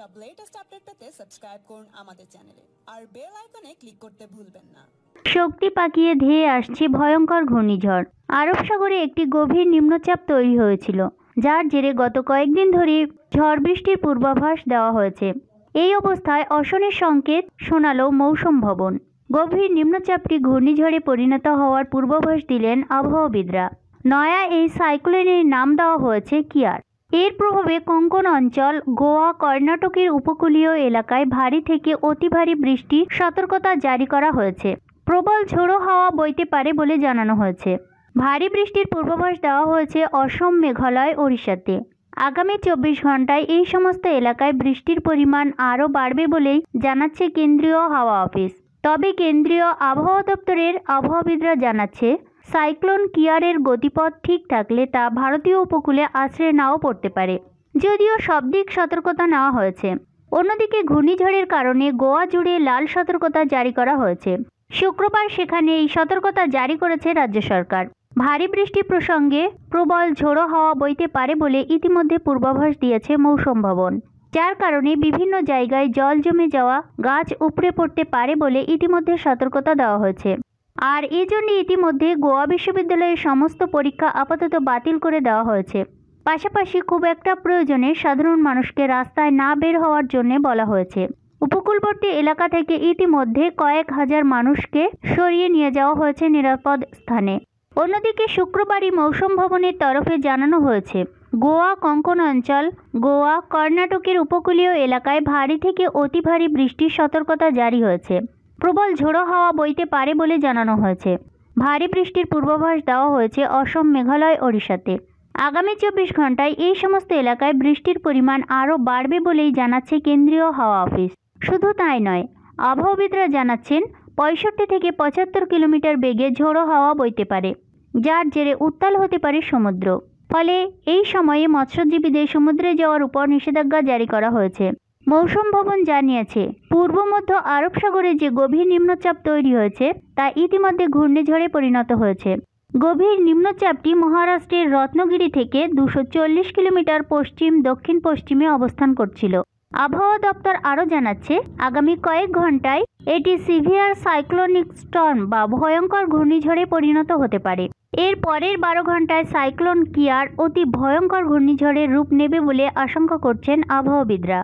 সব latest update পেতে subscribe করুন আমাদের চ্যানেলে আর বেল আইকনে ক্লিক করতে ভুলবেন না শক্তি পাকিয়ে ধেয়ে আসছে ভয়ঙ্কর ঘূর্ণিঝড় আরব সাগরে একটি গভীর নিম্নচাপ তৈরি হয়েছিল যার জেরে গত কয়েকদিন ধরে ঝড় বৃষ্টির পূর্বাভাস দেওয়া হয়েছে এই অবস্থায় অশনের সংকেত শোনালো মৌসুম ভবন গভীর নিম্নচাপটি ঘূর্ণিঝড়ে পরিণত হওয়ার পূর্বাভাস দিলেন আবহাওয়াবিদরা নয়া এই সাইক্লোনের নাম দেওয়া হয়েছে কিয়ার এর প্রভাবে কোঙ্কন অঞ্চল গোয়া কর্ণাটকের উপকূলীয় এলাকায় ভারী থেকে অতি ভারী বৃষ্টি সতর্কতা জারি করা হয়েছে প্রবল ঝোড়ো হাওয়া বইতে পারে বলে জানানো হয়েছে ভারী বৃষ্টির পূর্বাভাস দেওয়া হয়েছে অসম মেঘালয় ওড়িশাতে আগামী চব্বিশ ঘন্টায় এই সমস্ত এলাকায় বৃষ্টির পরিমাণ আরও বাড়বে বলেই জানাচ্ছে কেন্দ্রীয় হাওয়া অফিস তবে কেন্দ্রীয় আবহাওয়া দপ্তরের আবহাওয়াবিদরা জানাচ্ছে সাইক্লোন কিয়ারের গতিপথ ঠিক থাকলে তা ভারতীয় উপকূলে আছড়ে নাও পড়তে পারে যদিও সব দিক সতর্কতা নেওয়া হয়েছে অন্যদিকে ঘূর্ণিঝড়ের কারণে গোয়া জুড়ে লাল সতর্কতা জারি করা হয়েছে শুক্রবার সেখানে এই সতর্কতা জারি করেছে রাজ্য সরকার ভারী বৃষ্টি প্রসঙ্গে প্রবল ঝোড়ো হাওয়া বইতে পারে বলে ইতিমধ্যে পূর্বাভাস দিয়েছে মৌসুম ভবন যার কারণে বিভিন্ন জায়গায় জল জমে যাওয়া গাছ উপড়ে পড়তে পারে বলে ইতিমধ্যে সতর্কতা দেওয়া হয়েছে আর এই জন্য ইতিমধ্যে গোয়া বিশ্ববিদ্যালয়ের সমস্ত পরীক্ষা আপাতত বাতিল করে দেওয়া হয়েছে পাশাপাশি খুব একটা প্রয়োজনে সাধারণ মানুষকে রাস্তায় না বের হওয়ার জন্য বলা হয়েছে উপকূলবর্তী এলাকা থেকে ইতিমধ্যে কয়েক হাজার মানুষকে সরিয়ে নিয়ে যাওয়া হয়েছে নিরাপদ স্থানে অন্যদিকে শুক্রবারই মৌসুম ভবনের তরফে জানানো হয়েছে গোয়া কঙ্কন অঞ্চল গোয়া কর্ণাটকের উপকূলীয় এলাকায় ভারী থেকে অতি ভারী বৃষ্টির সতর্কতা জারি হয়েছে প্রবল ঝোড়ো হাওয়া বইতে পারে বলে জানানো হয়েছে ভারী বৃষ্টির পূর্বাভাস দেওয়া হয়েছে অসম মেঘালয় ওড়িশাতে আগামী চব্বিশ ঘন্টায় এই সমস্ত এলাকায় বৃষ্টির পরিমাণ আরও বাড়বে বলেই জানাচ্ছে কেন্দ্রীয় হাওয়া অফিস শুধু তাই নয় আবহাওয়াবিদরা জানাচ্ছেন পঁয়ষট্টি থেকে পঁচাত্তর কিলোমিটার বেগে ঝোড়ো হাওয়া বইতে পারে যার জেরে উত্তাল হতে পারে সমুদ্র ফলে এই সময়ে মৎস্যজীবীদের সমুদ্রে যাওয়ার উপর নিষেধাজ্ঞা জারি করা হয়েছে মৌসুম ভবন জানিয়েছে পূর্ব মধ্য আরব সাগরে যে গভীর নিম্নচাপ তৈরি হয়েছে তা ইতিমধ্যে ঘূর্ণিঝড়ে পরিণত হয়েছে গভীর নিম্নচাপটি মহারাষ্ট্রের রত্নগিরি থেকে দুশো কিলোমিটার পশ্চিম দক্ষিণ পশ্চিমে অবস্থান করছিল আবহাওয়া দপ্তর আরও জানাচ্ছে আগামী কয়েক ঘন্টায় এটি সিভিয়ার সাইক্লোনিক স্টর্ম বা ভয়ঙ্কর ঘূর্ণিঝড়ে পরিণত হতে পারে এর পরের বারো ঘন্টায় সাইক্লোন কিয়ার অতি ভয়ঙ্কর ঘূর্ণিঝড়ের রূপ নেবে বলে আশঙ্কা করছেন আবহাওয়াবিদরা